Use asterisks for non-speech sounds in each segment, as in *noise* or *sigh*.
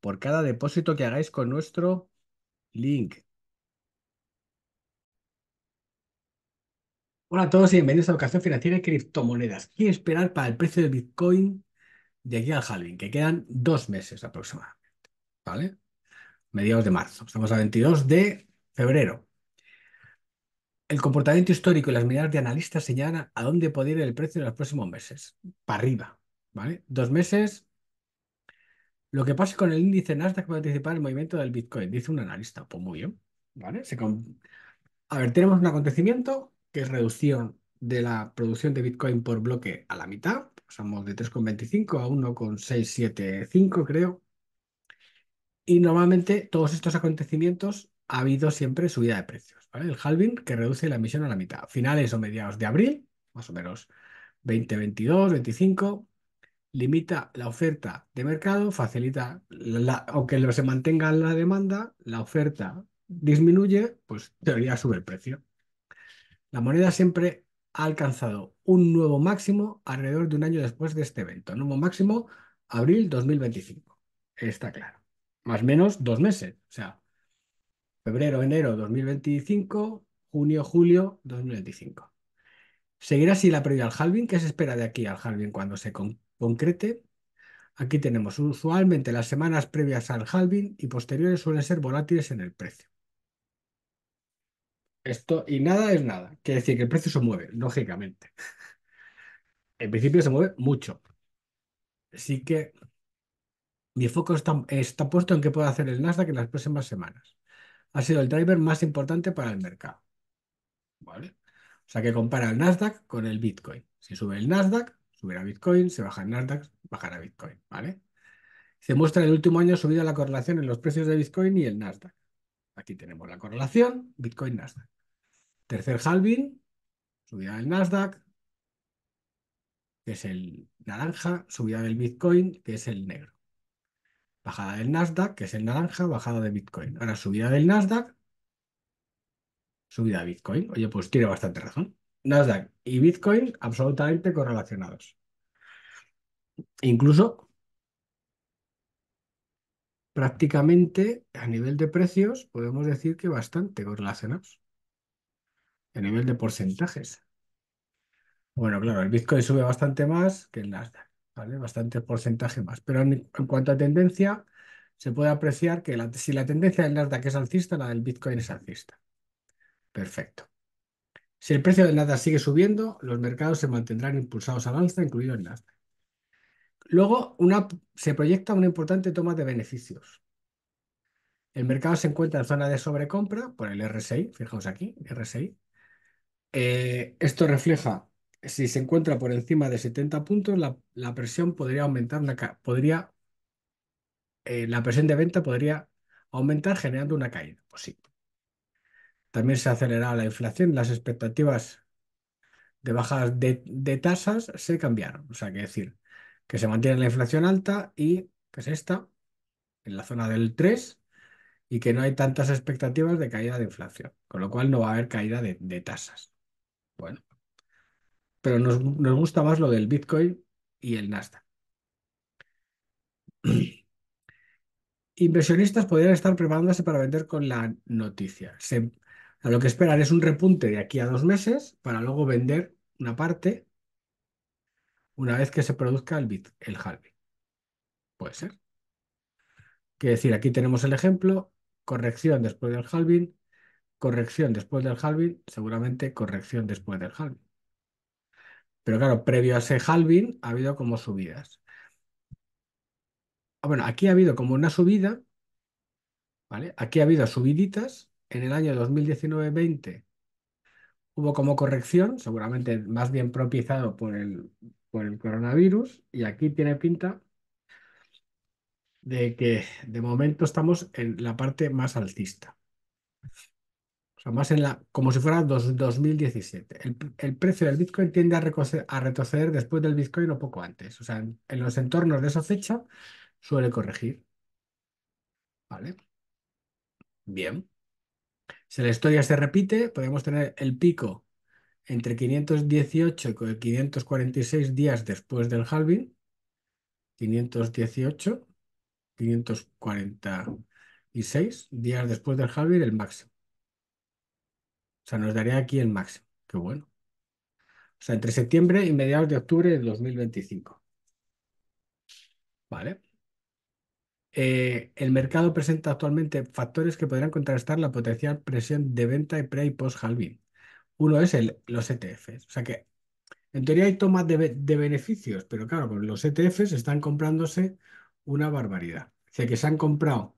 por cada depósito que hagáis con nuestro link. Hola a todos y bienvenidos a Educación Financiera y Criptomonedas. ¿Qué esperar para el precio del Bitcoin de aquí al halving? Que quedan dos meses aproximadamente, ¿vale? Mediados de marzo. Estamos a 22 de febrero. El comportamiento histórico y las miradas de analistas señalan a dónde puede ir el precio en los próximos meses. Para arriba, ¿vale? Dos meses lo que pasa con el índice Nasdaq puede anticipar el movimiento del Bitcoin, dice un analista. Pues muy bien, ¿vale? A ver, tenemos un acontecimiento que es reducción de la producción de Bitcoin por bloque a la mitad. Pasamos de 3,25 a 1,675, creo. Y normalmente todos estos acontecimientos ha habido siempre subida de precios. El halving que reduce la emisión a la mitad. Finales o mediados de abril, más o menos 20, 22, 25, limita la oferta de mercado, facilita, la, aunque se mantenga la demanda, la oferta disminuye, pues teoría sube el precio. La moneda siempre ha alcanzado un nuevo máximo alrededor de un año después de este evento. Nuevo máximo, abril 2025. Está claro. Más o menos dos meses. O sea, febrero, enero 2025, junio, julio 2025. Seguirá así la previa al halving. ¿Qué se espera de aquí al halving cuando se, concluya? concrete. Aquí tenemos usualmente las semanas previas al halving y posteriores suelen ser volátiles en el precio. Esto y nada es nada. Quiere decir que el precio se mueve, lógicamente. *laughs* En principio se mueve mucho. Así que mi foco está, está puesto en qué puede hacer el Nasdaq en las próximas semanas. Ha sido el driver más importante para el mercado. ¿Vale? O sea que compara el Nasdaq con el Bitcoin. Si sube el Nasdaq, subirá Bitcoin, se baja el Nasdaq, bajará Bitcoin, ¿vale? Se muestra el último año subida la correlación en los precios de Bitcoin y el Nasdaq. Aquí tenemos la correlación Bitcoin-Nasdaq. Tercer halving, subida del Nasdaq, que es el naranja, subida del Bitcoin, que es el negro. Bajada del Nasdaq, que es el naranja, bajada de Bitcoin. Ahora subida del Nasdaq, subida de Bitcoin. Oye, pues tiene bastante razón. Nasdaq y Bitcoin absolutamente correlacionados. Incluso prácticamente a nivel de precios podemos decir que bastante correlacionados. A nivel de porcentajes. Bueno, claro, el Bitcoin sube bastante más que el Nasdaq, ¿vale? Bastante porcentaje más. Pero en, cuanto a tendencia, se puede apreciar que si la tendencia del Nasdaq es alcista, la del Bitcoin es alcista. Perfecto. Si el precio del Nasdaq sigue subiendo, los mercados se mantendrán impulsados al alza, incluido el Nasdaq. Luego, una, se proyecta una importante toma de beneficios. El mercado se encuentra en zona de sobrecompra por el RSI, fijaos aquí, RSI. Eh, esto refleja, si se encuentra por encima de 70 puntos, la, presión podría aumentar, podría, eh, la presión de venta podría aumentar generando una caída. posible. Pues también se acelerado la inflación, las expectativas de bajas de, tasas se cambiaron. O sea, que decir, que se mantiene la inflación alta y, que es esta, en la zona del 3, y que no hay tantas expectativas de caída de inflación, con lo cual no va a haber caída de, tasas. Bueno, pero nos, nos, gusta más lo del Bitcoin y el Nasdaq. *clears throat* Inversionistas podrían estar preparándose para vender con la noticia. Se, a lo que esperan es un repunte de aquí a dos meses para luego vender una parte una vez que se produzca el, bit, el halving. Puede ser. Quiere decir, aquí tenemos el ejemplo, corrección después del halving, corrección después del halving, seguramente corrección después del halving. Pero claro, previo a ese halving ha habido como subidas. Ah, bueno, aquí ha habido como una subida, ¿vale? Aquí ha habido subiditas en el año 2019-20 hubo como corrección, seguramente más bien propiciado por el, por el coronavirus, y aquí tiene pinta de que de momento estamos en la parte más altista O sea, más en la, como si fuera 2017. El, precio del Bitcoin tiende a, retroceder después del Bitcoin o poco antes. O sea, en los entornos de esa fecha suele corregir. ¿Vale? Bien. Si la historia se repite, podemos tener el pico entre 518 y 546 días después del halving, 518, 546 días después del halving, el máximo. O sea, nos daría aquí el máximo. Qué bueno. O sea, entre septiembre y mediados de octubre de 2025. ¿Vale? Eh, el mercado presenta actualmente factores que podrán contrarrestar la potencial presión de venta y pre y post halving. Uno es el, los ETFs. O sea que en teoría hay tomas de, beneficios, pero claro, los ETFs están comprándose una barbaridad. O sea que se han comprado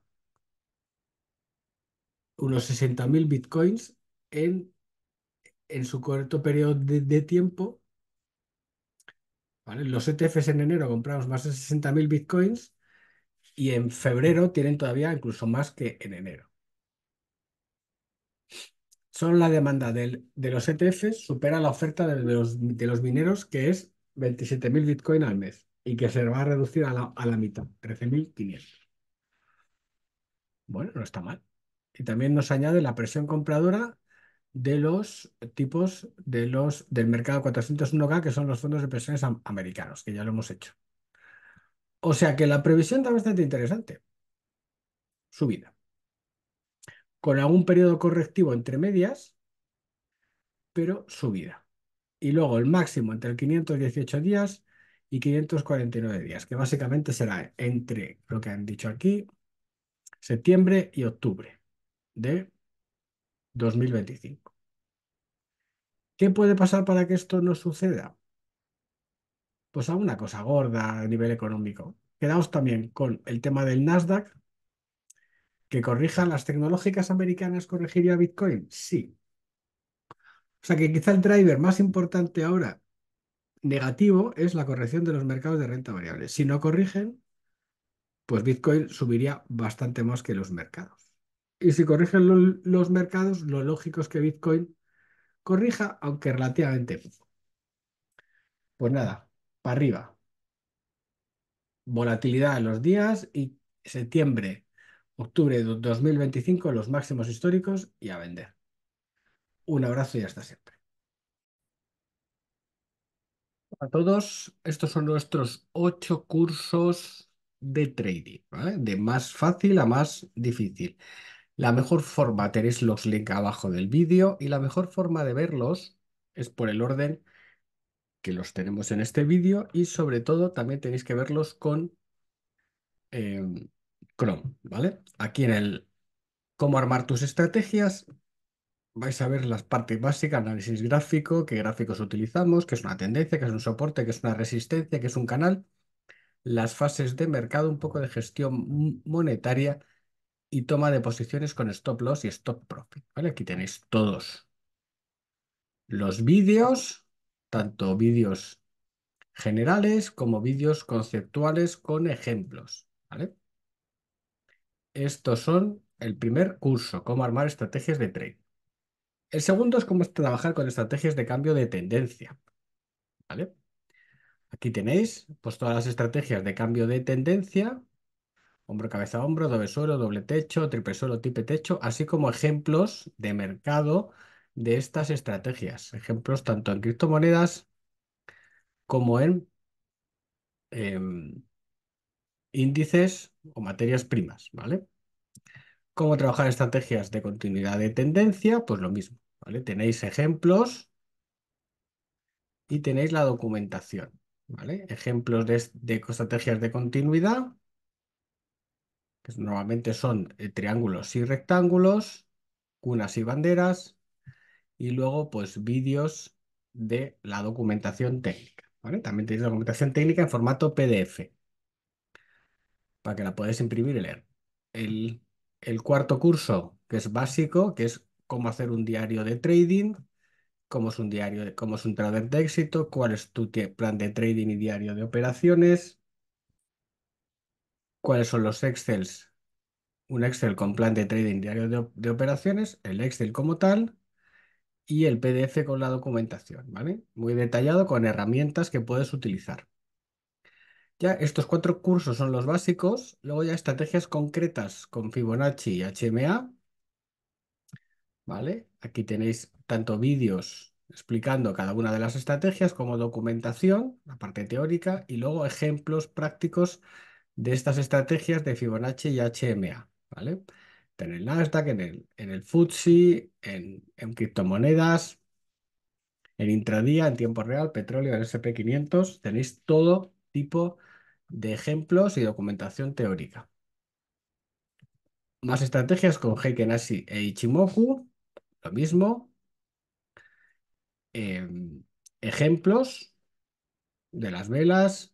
unos 60.000 bitcoins en, en su corto periodo de, tiempo. Los ETFs en enero compramos más de 60.000 bitcoins y en febrero tienen todavía incluso más que en enero. Solo la demanda de los ETFs supera la oferta de los, mineros, que es 27.000 Bitcoin al mes, y que se va a reducir a la, mitad, 13.500. Bueno, no está mal. Y también nos añade la presión compradora de los tipos de los, del mercado 401K, que son los fondos de presiones americanos, que ya lo hemos hecho. O sea que la previsión está bastante interesante. Subida. Con algún periodo correctivo entre medias, pero subida. Y luego el máximo entre el 518 días y 549 días, que básicamente será entre lo que han dicho aquí, septiembre y octubre de 2025. ¿Qué puede pasar para que esto no suceda? pues una cosa gorda a nivel económico. Quedamos también con el tema del Nasdaq, que corrijan las tecnológicas americanas, corregiría Bitcoin. Sí. O sea que quizá el driver más importante ahora negativo es la corrección de los mercados de renta variable. Si no corrigen, pues Bitcoin subiría bastante más que los mercados. Y si corrigen los mercados, lo lógico es que Bitcoin corrija, aunque relativamente poco. Pues nada, para arriba. Volatilidad en los días y septiembre, octubre de 2025, los máximos históricos y a vender. Un abrazo y hasta siempre. A todos, estos son nuestros ocho cursos de trading, De más fácil a más difícil. La mejor forma, tenéis los links abajo del vídeo y la mejor forma de verlos es por el orden que los tenemos en este vídeo y sobre todo también tenéis que verlos con em, Chrome, ¿vale? Aquí en el cómo armar tus estrategias vais a ver las partes básicas, análisis gráfico, qué gráficos utilizamos, qué es una tendencia, qué es un soporte, qué es una resistencia, qué es un canal, las fases de mercado, un poco de gestión monetaria y toma de posiciones con stop loss y stop profit, ¿vale? Aquí tenéis todos los vídeos tanto vídeos generales como vídeos conceptuales con ejemplos. ¿vale? Estos son el primer curso, cómo armar estrategias de trade. El segundo es cómo trabajar con estrategias de cambio de tendencia. ¿vale? Aquí tenéis pues, todas las estrategias de cambio de tendencia, hombro, cabeza, hombro, doble suelo, doble techo, triple suelo, tipe techo, así como ejemplos de mercado de estas estrategias. Ejemplos tanto en criptomonedas como en em, índices o materias primas, ¿vale? ¿Cómo trabajar estrategias de continuidad de tendencia? Pues lo mismo, ¿vale? Tenéis ejemplos y tenéis la documentación, ¿vale? Ejemplos de, estrategias de continuidad, que normalmente son eh, triángulos y rectángulos, cunas y banderas, y luego pues vídeos de la documentación técnica. ¿vale? También tenéis documentación técnica en formato PDF para que la podáis imprimir y leer. El, cuarto curso, que es básico, que es cómo hacer un diario de trading, cómo es un diario, cómo es un trader de éxito, cuál es tu plan de trading y diario de operaciones, cuáles son los Excels, un Excel con plan de trading diario de, de operaciones, el Excel como tal, y el PDF con la documentación, ¿vale? Muy detallado con herramientas que puedes utilizar. Ya estos cuatro cursos son los básicos, luego ya estrategias concretas con Fibonacci y HMA, ¿vale? Aquí tenéis tanto vídeos explicando cada una de las estrategias como documentación, la parte teórica, y luego ejemplos prácticos de estas estrategias de Fibonacci y HMA, ¿vale? en el Nasdaq, en el, en FTSE, en, en criptomonedas, en intradía, en tiempo real, petróleo, en SP500. Tenéis todo tipo de ejemplos y documentación teórica. Más estrategias con Heiken-Ashi e Ichimoku, lo mismo. Em, ejemplos de las velas,